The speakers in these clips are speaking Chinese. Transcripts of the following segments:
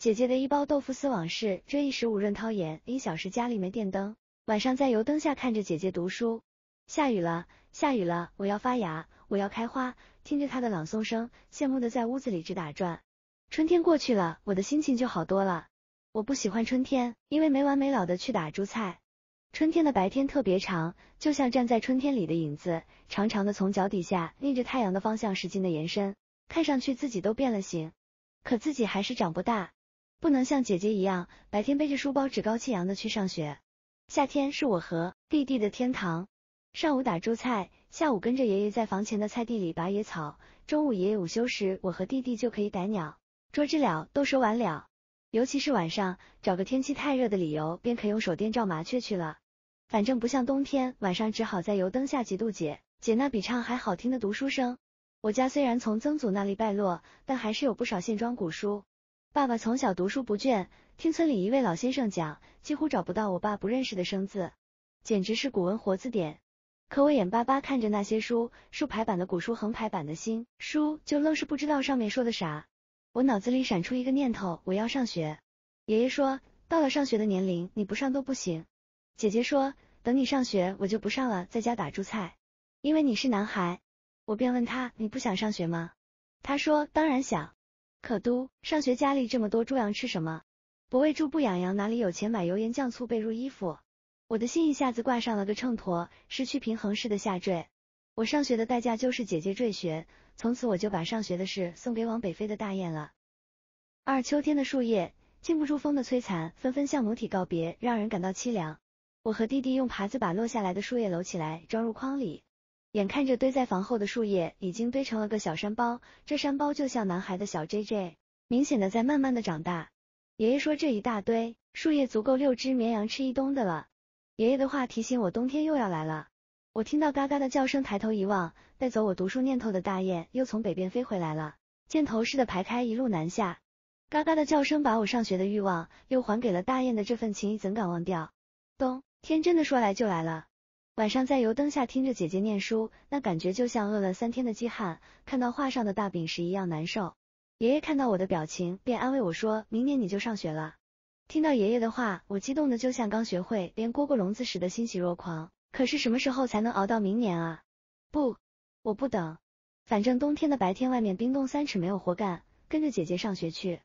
姐姐的一包豆腐丝往事，这一时吴润涛言，一小时家里没电灯，晚上在油灯下看着姐姐读书。下雨了，下雨了，我要发芽，我要开花。听着她的朗诵声，羡慕的在屋子里直打转。春天过去了，我的心情就好多了。我不喜欢春天，因为没完没了的去打猪菜。春天的白天特别长，就像站在春天里的影子，长长的从脚底下逆着太阳的方向使劲的延伸，看上去自己都变了形，可自己还是长不大。不能像姐姐一样，白天背着书包趾高气扬的去上学。夏天是我和弟弟的天堂。上午打猪菜，下午跟着爷爷在房前的菜地里拔野草。中午爷爷午休时，我和弟弟就可以逮鸟、捉知了、都收完了。尤其是晚上，找个天气太热的理由，便可以用手电照麻雀去了。反正不像冬天，晚上只好在油灯下嫉妒解解那比唱还好听的读书声。我家虽然从曾祖那里败落，但还是有不少线装古书。爸爸从小读书不倦，听村里一位老先生讲，几乎找不到我爸不认识的生字，简直是古文活字典。可我眼巴巴看着那些书，竖排版的古书，横排版的新书，就愣是不知道上面说的啥。我脑子里闪出一个念头，我要上学。爷爷说，到了上学的年龄，你不上都不行。姐姐说，等你上学，我就不上了，在家打猪菜，因为你是男孩。我便问他，你不想上学吗？他说，当然想。可都上学，家里这么多猪羊吃什么？不喂猪不养羊，哪里有钱买油盐酱醋被褥衣服？我的心一下子挂上了个秤砣，失去平衡似的下坠。我上学的代价就是姐姐坠学，从此我就把上学的事送给往北飞的大雁了。二秋天的树叶禁不住风的摧残，纷纷向母体告别，让人感到凄凉。我和弟弟用耙子把落下来的树叶搂起来，装入筐里。眼看着堆在房后的树叶已经堆成了个小山包，这山包就像男孩的小 JJ，明显的在慢慢的长大。爷爷说这一大堆树叶足够六只绵羊吃一冬的了。爷爷的话提醒我冬天又要来了。我听到嘎嘎的叫声，抬头一望，带走我读书念头的大雁又从北边飞回来了，箭头似的排开，一路南下。嘎嘎的叫声把我上学的欲望又还给了大雁的这份情谊，怎敢忘掉？冬天真的说来就来了。晚上在油灯下听着姐姐念书，那感觉就像饿了三天的饥汉看到画上的大饼时一样难受。爷爷看到我的表情，便安慰我说：“明年你就上学了。”听到爷爷的话，我激动的就像刚学会连蝈蝈笼子时的欣喜若狂。可是什么时候才能熬到明年啊？不，我不等，反正冬天的白天外面冰冻三尺，没有活干，跟着姐姐上学去。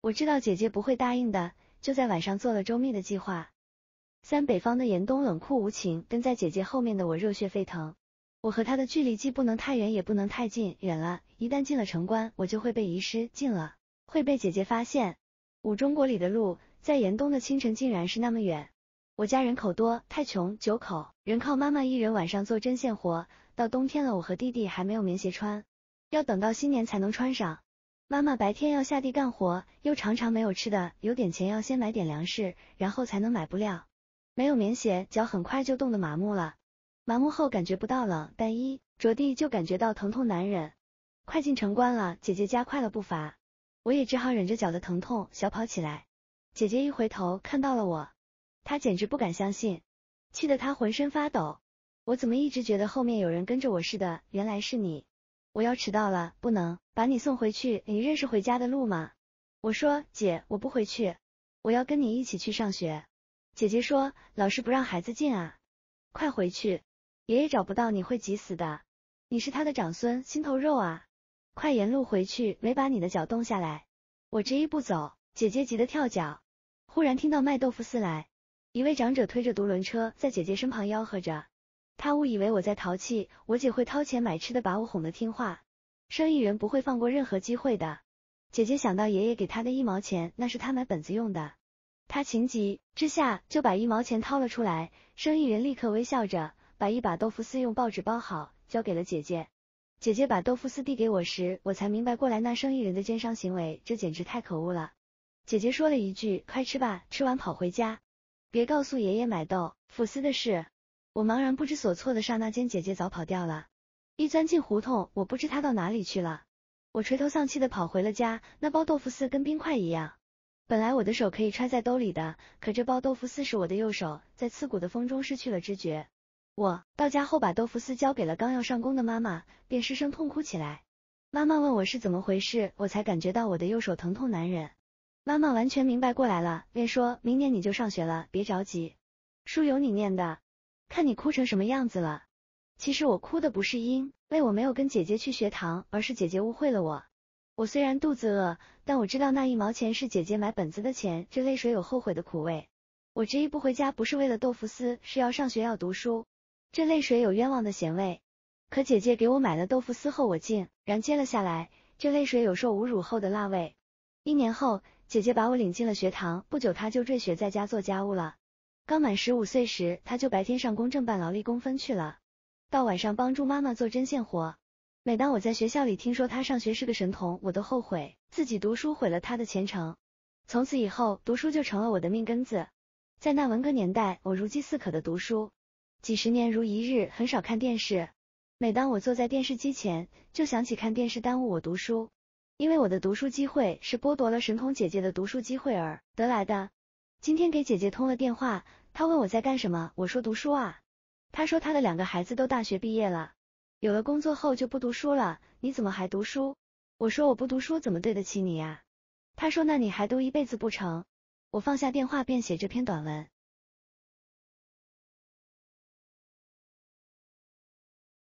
我知道姐姐不会答应的，就在晚上做了周密的计划。三北方的严冬冷酷无情，跟在姐姐后面的我热血沸腾。我和她的距离既不能太远，也不能太近。远了，一旦进了城关，我就会被遗失；近了，会被姐姐发现。五中国里的路，在严冬的清晨，竟然是那么远。我家人口多，太穷，九口人靠妈妈一人。晚上做针线活，到冬天了，我和弟弟还没有棉鞋穿，要等到新年才能穿上。妈妈白天要下地干活，又常常没有吃的，有点钱要先买点粮食，然后才能买布料。没有棉鞋，脚很快就冻得麻木了。麻木后感觉不到冷，但一着地就感觉到疼痛难忍。快进城关了，姐姐加快了步伐，我也只好忍着脚的疼痛小跑起来。姐姐一回头看到了我，她简直不敢相信，气得她浑身发抖。我怎么一直觉得后面有人跟着我似的？原来是你。我要迟到了，不能把你送回去。你认识回家的路吗？我说，姐，我不回去，我要跟你一起去上学。姐姐说：“老师不让孩子进啊，快回去，爷爷找不到你会急死的。你是他的长孙，心头肉啊，快沿路回去，没把你的脚冻下来。”我执意不走，姐姐急得跳脚。忽然听到卖豆腐丝来，一位长者推着独轮车在姐姐身旁吆喝着。他误以为我在淘气，我姐会掏钱买吃的把我哄得听话。生意人不会放过任何机会的。姐姐想到爷爷给她的一毛钱，那是她买本子用的。他情急之下就把一毛钱掏了出来，生意人立刻微笑着把一把豆腐丝用报纸包好交给了姐姐。姐姐把豆腐丝递给我时，我才明白过来那生意人的奸商行为，这简直太可恶了。姐姐说了一句：“快吃吧，吃完跑回家，别告诉爷爷买豆腐丝的事。”我茫然不知所措的刹那间，姐姐早跑掉了。一钻进胡同，我不知她到哪里去了。我垂头丧气的跑回了家，那包豆腐丝跟冰块一样。本来我的手可以揣在兜里的，可这包豆腐丝是我的右手，在刺骨的风中失去了知觉。我到家后把豆腐丝交给了刚要上工的妈妈，便失声痛哭起来。妈妈问我是怎么回事，我才感觉到我的右手疼痛难忍。妈妈完全明白过来了，便说明年你就上学了，别着急，书有你念的，看你哭成什么样子了。其实我哭的不是因为我没有跟姐姐去学堂，而是姐姐误会了我。我虽然肚子饿，但我知道那一毛钱是姐姐买本子的钱，这泪水有后悔的苦味。我执意不回家，不是为了豆腐丝，是要上学要读书，这泪水有冤枉的咸味。可姐姐给我买了豆腐丝后，我竟然接了下来，这泪水有受侮辱后的辣味。一年后，姐姐把我领进了学堂，不久她就辍学在家做家务了。刚满十五岁时，她就白天上公证办劳力工分去了，到晚上帮助妈妈做针线活。每当我在学校里听说他上学是个神童，我都后悔自己读书毁了他的前程。从此以后，读书就成了我的命根子。在那文革年代，我如饥似渴的读书，几十年如一日，很少看电视。每当我坐在电视机前，就想起看电视耽误我读书，因为我的读书机会是剥夺了神童姐姐的读书机会而得来的。今天给姐姐通了电话，她问我在干什么，我说读书啊。她说她的两个孩子都大学毕业了。有了工作后就不读书了，你怎么还读书？我说我不读书怎么对得起你呀？他说那你还读一辈子不成？我放下电话便写这篇短文。